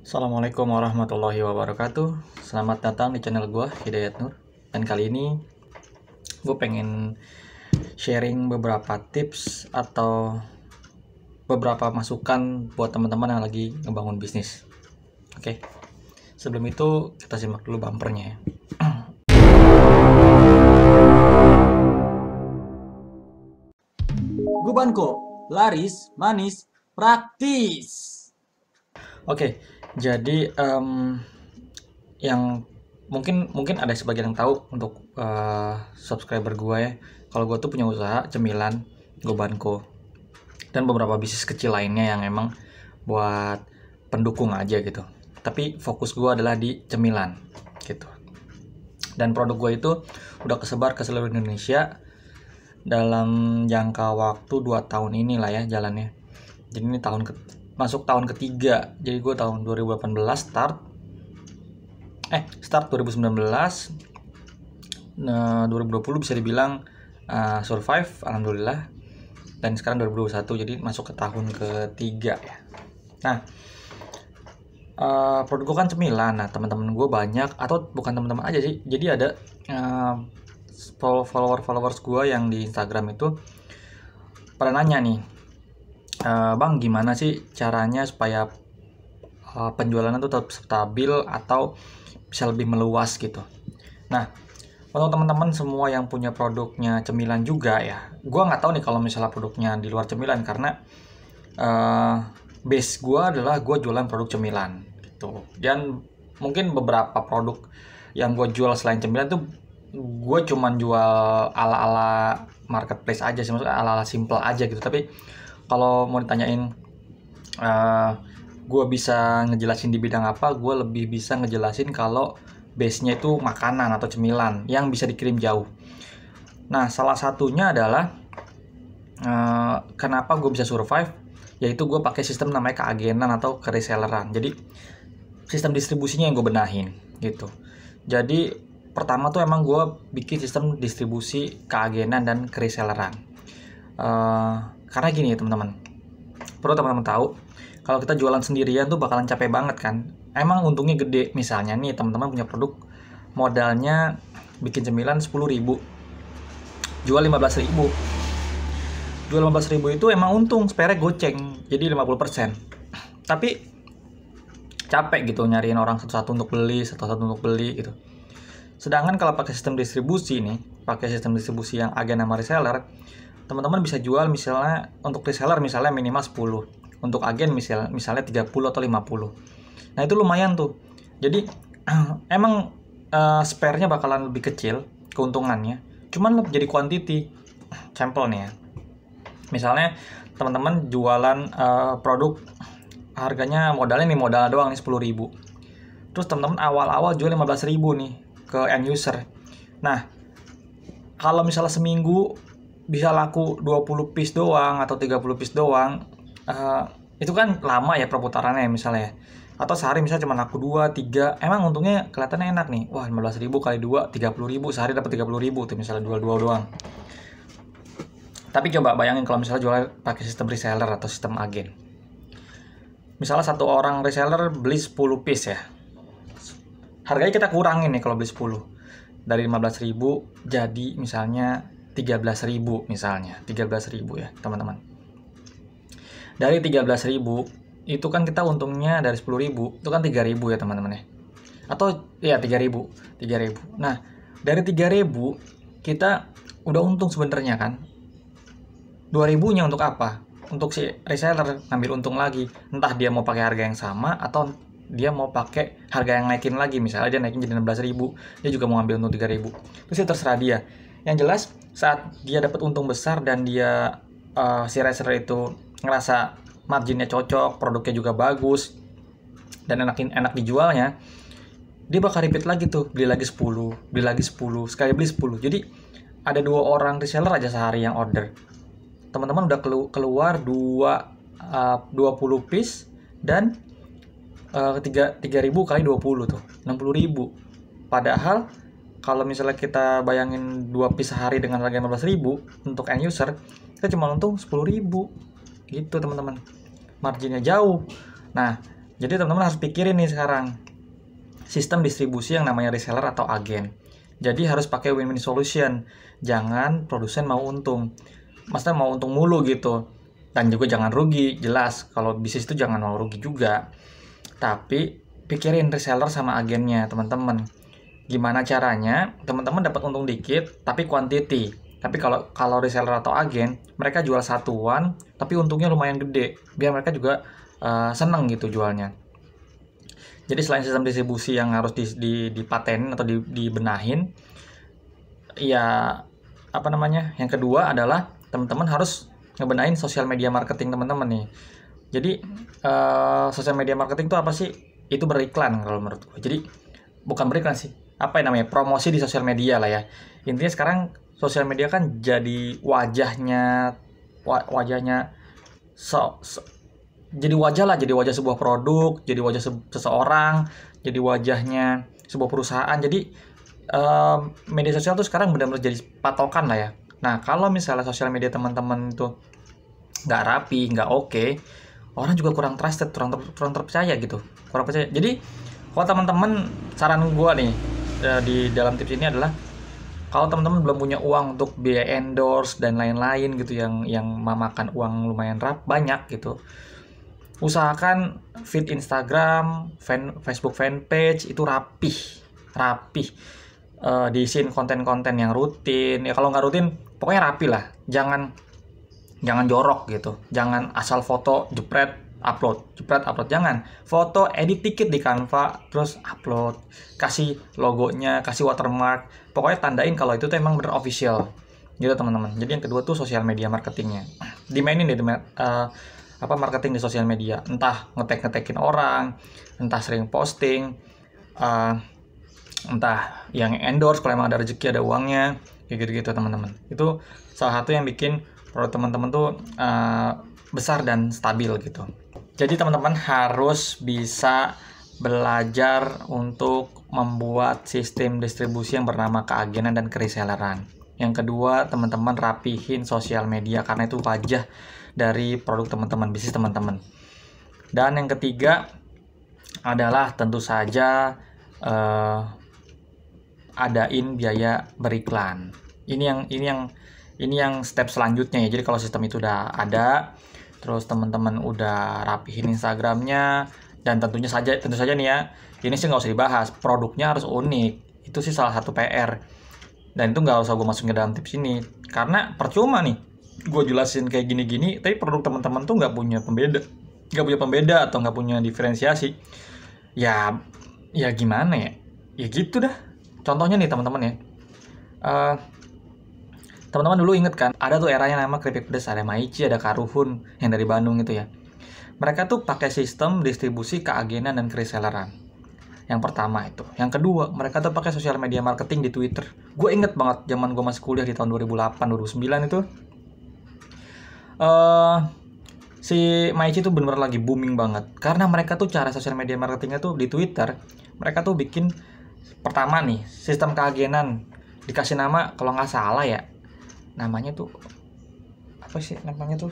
Assalamualaikum warahmatullahi wabarakatuh Selamat datang di channel gue Hidayat Nur Dan kali ini gue pengen sharing beberapa tips atau beberapa masukan buat teman-teman yang lagi ngebangun bisnis Oke Sebelum itu kita simak dulu bumpernya ya Gubanko, laris, manis, praktis. Oke, okay, jadi um, yang mungkin mungkin ada sebagian yang tahu untuk uh, subscriber gue ya. Kalau gue tuh punya usaha cemilan Gobanko dan beberapa bisnis kecil lainnya yang emang buat pendukung aja gitu. Tapi fokus gue adalah di cemilan gitu. Dan produk gue itu udah kesebar ke seluruh Indonesia dalam jangka waktu 2 tahun inilah ya jalannya. Jadi ini tahun ke masuk tahun ketiga jadi gue tahun 2018 start eh start 2019 nah 2020 bisa dibilang uh, survive alhamdulillah dan sekarang 2021 jadi masuk ke tahun ketiga ya nah uh, produk gue kan cemilan nah teman-teman gue banyak atau bukan teman-teman aja sih jadi ada uh, ah, follower followers gue yang di Instagram itu pada nanya nih Eh, bang gimana sih caranya supaya uh, penjualan itu tetap stabil atau bisa lebih meluas gitu. Nah, untuk teman-teman semua yang punya produknya cemilan juga ya, gue nggak tahu nih kalau misalnya produknya di luar cemilan karena uh, base gue adalah gue jualan produk cemilan gitu. Dan mungkin beberapa produk yang gue jual selain cemilan tuh gue cuman jual ala-ala marketplace aja sih maksudnya ala-ala simple aja gitu tapi kalau mau ditanyain uh, eh, gue bisa ngejelasin di bidang apa gue lebih bisa ngejelasin kalau base-nya itu makanan atau cemilan yang bisa dikirim jauh nah salah satunya adalah uh, kenapa gue bisa survive yaitu gue pakai sistem namanya keagenan atau kereselleran jadi sistem distribusinya yang gue benahin gitu jadi pertama tuh emang gue bikin sistem distribusi keagenan dan kereselleran uh, karena gini ya teman-teman, perlu teman-teman tahu, kalau kita jualan sendirian tuh bakalan capek banget kan. Emang untungnya gede, misalnya nih teman-teman punya produk modalnya bikin cemilan 10 ribu, jual 15 ribu. Jual 15 ribu itu emang untung, spare goceng, jadi 50%. Tapi capek gitu nyariin orang satu-satu untuk beli, satu-satu untuk beli gitu. Sedangkan kalau pakai sistem distribusi nih, pakai sistem distribusi yang agen sama reseller, teman-teman bisa jual misalnya untuk reseller misalnya minimal 10 untuk agen misalnya misalnya 30 atau 50 nah itu lumayan tuh jadi emang uh, spare-nya bakalan lebih kecil keuntungannya cuman jadi quantity sampel nih ya misalnya teman-teman jualan uh, produk harganya modalnya nih modal doang nih 10 ribu terus teman-teman awal-awal jual 15 ribu nih ke end user nah kalau misalnya seminggu bisa laku 20 piece doang atau 30 piece doang uh, itu kan lama ya perputarannya misalnya atau sehari misalnya cuma laku 2, 3 emang untungnya kelihatannya enak nih wah 15 ribu kali 2, 30 ribu sehari dapat 30 ribu tuh misalnya dua dua doang tapi coba bayangin kalau misalnya jual pakai sistem reseller atau sistem agen misalnya satu orang reseller beli 10 piece ya harganya kita kurangin nih kalau beli 10 dari 15.000 jadi misalnya 13.000 misalnya 13.000 ya teman-teman dari 13.000 itu kan kita untungnya dari 10.000 itu kan 3.000 ya teman-teman ya atau ya 3.000 3.000 nah dari 3.000 kita udah untung sebenarnya kan 2.000 nya untuk apa untuk si reseller ngambil untung lagi entah dia mau pakai harga yang sama atau dia mau pakai harga yang naikin lagi misalnya dia naikin jadi 16.000 dia juga mau ambil untung 3.000 terus ya terserah dia yang jelas saat dia dapat untung besar dan dia uh, si racer itu ngerasa marginnya cocok, produknya juga bagus dan enakin enak dijualnya, dia bakal repeat lagi tuh, beli lagi 10, beli lagi 10, sekali beli 10. Jadi ada dua orang reseller aja sehari yang order. Teman-teman udah kelu keluar dua eh, uh, 20 piece dan uh, 3 3000 kali 20 tuh, 60.000. Padahal kalau misalnya kita bayangin dua piece sehari dengan harga ribu untuk end user, kita cuma untung ribu, Gitu, teman-teman. Marginnya jauh. Nah, jadi teman-teman harus pikirin nih sekarang sistem distribusi yang namanya reseller atau agen. Jadi harus pakai win-win solution. Jangan produsen mau untung. Maksudnya mau untung mulu gitu. Dan juga jangan rugi, jelas. Kalau bisnis itu jangan mau rugi juga. Tapi pikirin reseller sama agennya, teman-teman gimana caranya teman-teman dapat untung dikit tapi quantity. Tapi kalau kalau reseller atau agen, mereka jual satuan tapi untungnya lumayan gede. Biar mereka juga uh, seneng gitu jualnya. Jadi selain sistem distribusi yang harus di, di, dipaten atau di, dibenahin, ya apa namanya? Yang kedua adalah teman-teman harus ngebenain sosial media marketing teman-teman nih. Jadi uh, sosial media marketing itu apa sih? Itu beriklan kalau menurut gue. Jadi bukan beriklan sih, apa yang namanya promosi di sosial media lah ya intinya sekarang sosial media kan jadi wajahnya wajahnya so, so jadi wajah lah jadi wajah sebuah produk jadi wajah se, seseorang jadi wajahnya sebuah perusahaan jadi um, media sosial tuh sekarang benar-benar jadi patokan lah ya nah kalau misalnya sosial media teman-teman itu nggak rapi nggak oke okay, orang juga kurang trusted kurang ter, kurang terpercaya gitu kurang percaya jadi kalau teman-teman saran gue nih Eh, di dalam tips ini adalah kalau teman-teman belum punya uang untuk biaya endorse dan lain-lain gitu yang yang memakan uang lumayan rap banyak gitu usahakan feed Instagram, fan, Facebook fanpage itu rapih, rapih e, diisiin konten-konten yang rutin. Ya kalau nggak rutin, pokoknya rapi lah. Jangan jangan jorok gitu. Jangan asal foto jepret upload jepret upload jangan foto edit tiket di Canva terus upload kasih logonya kasih watermark pokoknya tandain kalau itu tuh emang bener official gitu teman-teman jadi yang kedua tuh sosial media marketingnya dimainin deh uh, apa marketing di sosial media entah ngetek ngetekin orang entah sering posting uh, entah yang endorse kalau emang ada rezeki ada uangnya gitu gitu teman-teman itu salah satu yang bikin produk teman-teman tuh uh, besar dan stabil gitu jadi teman-teman harus bisa belajar untuk membuat sistem distribusi yang bernama keagenan dan kereseleran. Yang kedua, teman-teman rapihin sosial media karena itu wajah dari produk teman-teman, bisnis teman-teman. Dan yang ketiga adalah tentu saja eh, adain biaya beriklan. Ini yang ini yang ini yang step selanjutnya ya. Jadi kalau sistem itu udah ada, terus teman-teman udah rapihin Instagramnya dan tentunya saja tentu saja nih ya ini sih nggak usah dibahas produknya harus unik itu sih salah satu PR dan itu nggak usah gue masukin ke dalam tips ini karena percuma nih gue jelasin kayak gini-gini tapi produk teman-teman tuh nggak punya pembeda nggak punya pembeda atau nggak punya diferensiasi ya ya gimana ya ya gitu dah contohnya nih teman-teman ya uh, teman-teman dulu inget kan ada tuh eranya nama keripik pedas ada Maichi ada Karuhun yang dari Bandung gitu ya mereka tuh pakai sistem distribusi keagenan dan ke yang pertama itu yang kedua mereka tuh pakai sosial media marketing di Twitter gue inget banget zaman gue masih kuliah di tahun 2008 2009 itu uh, si Maichi tuh bener-bener lagi booming banget karena mereka tuh cara sosial media marketingnya tuh di Twitter mereka tuh bikin pertama nih sistem keagenan dikasih nama kalau nggak salah ya namanya tuh apa sih namanya tuh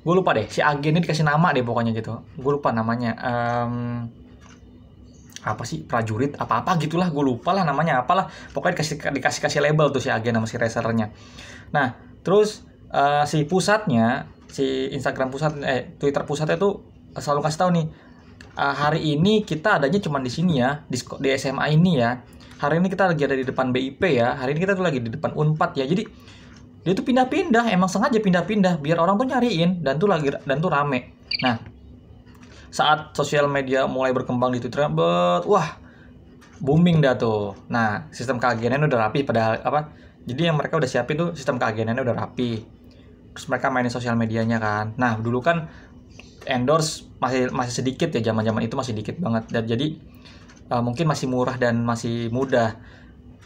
gue lupa deh si agen ini dikasih nama deh pokoknya gitu gue lupa namanya um, apa sih prajurit apa apa gitulah gue lupa lah namanya apalah pokoknya dikasih dikasih kasih label tuh si agen sama si resernya nah terus uh, si pusatnya si Instagram pusat eh Twitter pusatnya tuh selalu kasih tahu nih uh, hari ini kita adanya cuma di sini ya di, di SMA ini ya hari ini kita lagi ada di depan BIP ya hari ini kita tuh lagi di depan Unpad ya jadi dia tuh pindah-pindah emang sengaja pindah-pindah biar orang tuh nyariin dan tuh lagi dan tuh rame nah saat sosial media mulai berkembang di Twitter but wah booming dah tuh nah sistem keagenan udah rapi padahal apa jadi yang mereka udah siapin tuh sistem keagenannya udah rapi terus mereka mainin sosial medianya kan nah dulu kan endorse masih masih sedikit ya zaman zaman itu masih sedikit banget dan jadi uh, mungkin masih murah dan masih mudah.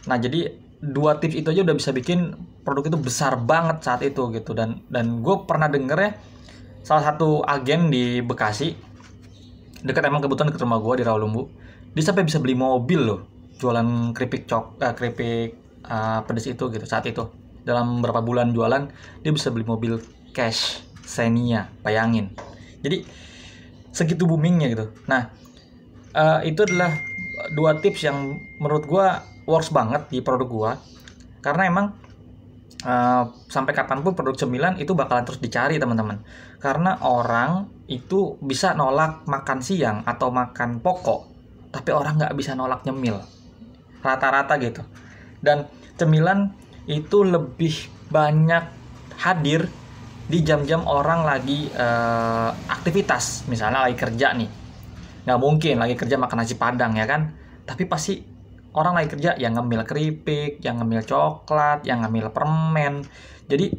Nah, jadi dua tips itu aja udah bisa bikin produk itu besar banget saat itu gitu dan dan gue pernah denger ya salah satu agen di Bekasi dekat emang kebetulan ke rumah gue di Rawalumbu dia sampai bisa beli mobil loh jualan keripik cok uh, keripik uh, pedes itu gitu saat itu dalam beberapa bulan jualan dia bisa beli mobil cash Xenia bayangin jadi segitu boomingnya gitu nah uh, itu adalah dua tips yang menurut gue works banget di produk gue karena emang uh, sampai kapanpun produk cemilan itu bakalan terus dicari teman-teman karena orang itu bisa nolak makan siang atau makan pokok tapi orang nggak bisa nolak nyemil rata-rata gitu dan cemilan itu lebih banyak hadir di jam-jam orang lagi uh, aktivitas misalnya lagi kerja nih nggak mungkin lagi kerja makan nasi padang ya kan tapi pasti orang lagi kerja yang ngemil keripik yang ngemil coklat yang ngemil permen jadi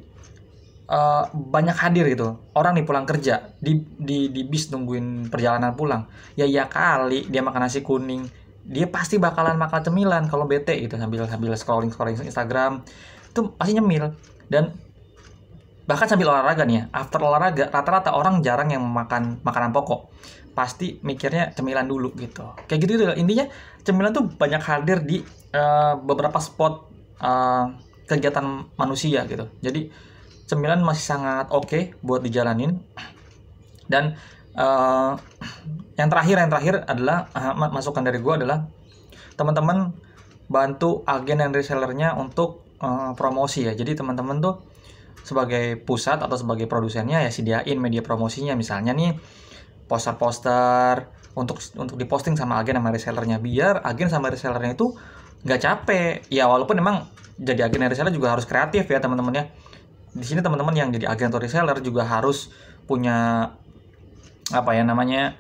uh, banyak hadir gitu orang nih pulang kerja di di di bis nungguin perjalanan pulang ya ya kali dia makan nasi kuning dia pasti bakalan makan cemilan kalau bete gitu sambil sambil scrolling scrolling Instagram itu pasti nyemil dan bahkan sambil olahraga nih ya after olahraga rata-rata orang jarang yang makan makanan pokok pasti mikirnya cemilan dulu gitu kayak gitu gitu intinya cemilan tuh banyak hadir di uh, beberapa spot uh, kegiatan manusia gitu jadi cemilan masih sangat oke okay buat dijalanin dan uh, yang terakhir yang terakhir adalah uh, masukan dari gue adalah teman-teman bantu agen dan resellernya untuk uh, promosi ya jadi teman-teman tuh sebagai pusat atau sebagai produsennya ya sediain media promosinya misalnya nih poster-poster untuk untuk diposting sama agen sama resellernya biar agen sama resellernya itu nggak capek ya walaupun memang jadi agen dan reseller juga harus kreatif ya teman-temannya di sini teman-teman yang jadi agen atau reseller juga harus punya apa ya namanya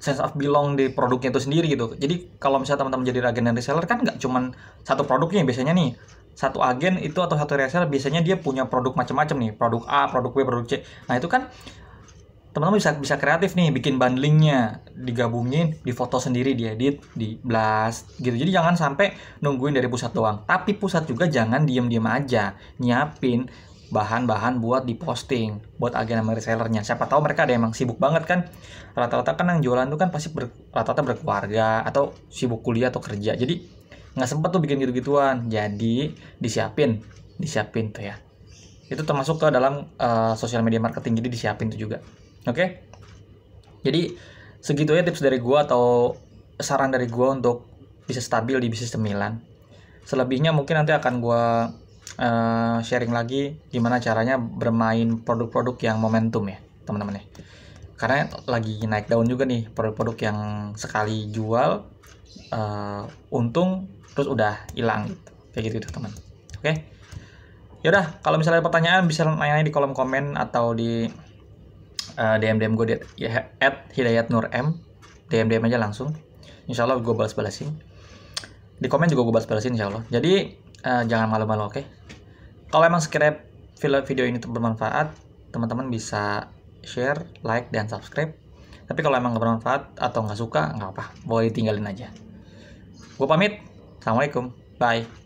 sense of belong di produknya itu sendiri gitu. Jadi kalau misalnya teman-teman jadi agen dan reseller kan nggak cuman satu produknya biasanya nih. Satu agen itu atau satu reseller biasanya dia punya produk macam-macam nih, produk A, produk B, produk C. Nah, itu kan teman-teman bisa bisa kreatif nih bikin bundlingnya digabungin difoto sendiri diedit di blast gitu jadi jangan sampai nungguin dari pusat doang tapi pusat juga jangan diem diem aja nyiapin bahan-bahan buat diposting buat agen sama resellernya siapa tahu mereka ada emang sibuk banget kan rata-rata kan yang jualan tuh kan pasti ber, rata-rata berkeluarga atau sibuk kuliah atau kerja jadi nggak sempat tuh bikin gitu-gituan jadi disiapin disiapin tuh ya itu termasuk ke dalam uh, eh, sosial media marketing jadi disiapin tuh juga oke okay? jadi segitu ya tips dari gua atau saran dari gua untuk bisa stabil di bisnis cemilan selebihnya mungkin nanti akan gua uh, sharing lagi gimana caranya bermain produk-produk yang momentum ya teman-teman ya karena lagi naik daun juga nih produk-produk yang sekali jual uh, untung terus udah hilang gitu kayak gitu teman, teman oke okay? yaudah kalau misalnya ada pertanyaan bisa nanya di kolom komen atau di uh, eh, DM DM gue di ya, at Hidayat Nur M DM DM aja langsung insyaallah gue balas balasin di komen juga gue balas balasin insyaallah, jadi uh, jangan malu-malu oke okay? Kalau emang sekiranya video ini bermanfaat, teman-teman bisa share, like, dan subscribe. Tapi kalau emang nggak bermanfaat atau nggak suka, nggak apa, boleh tinggalin aja. Gue pamit. Assalamualaikum. Bye.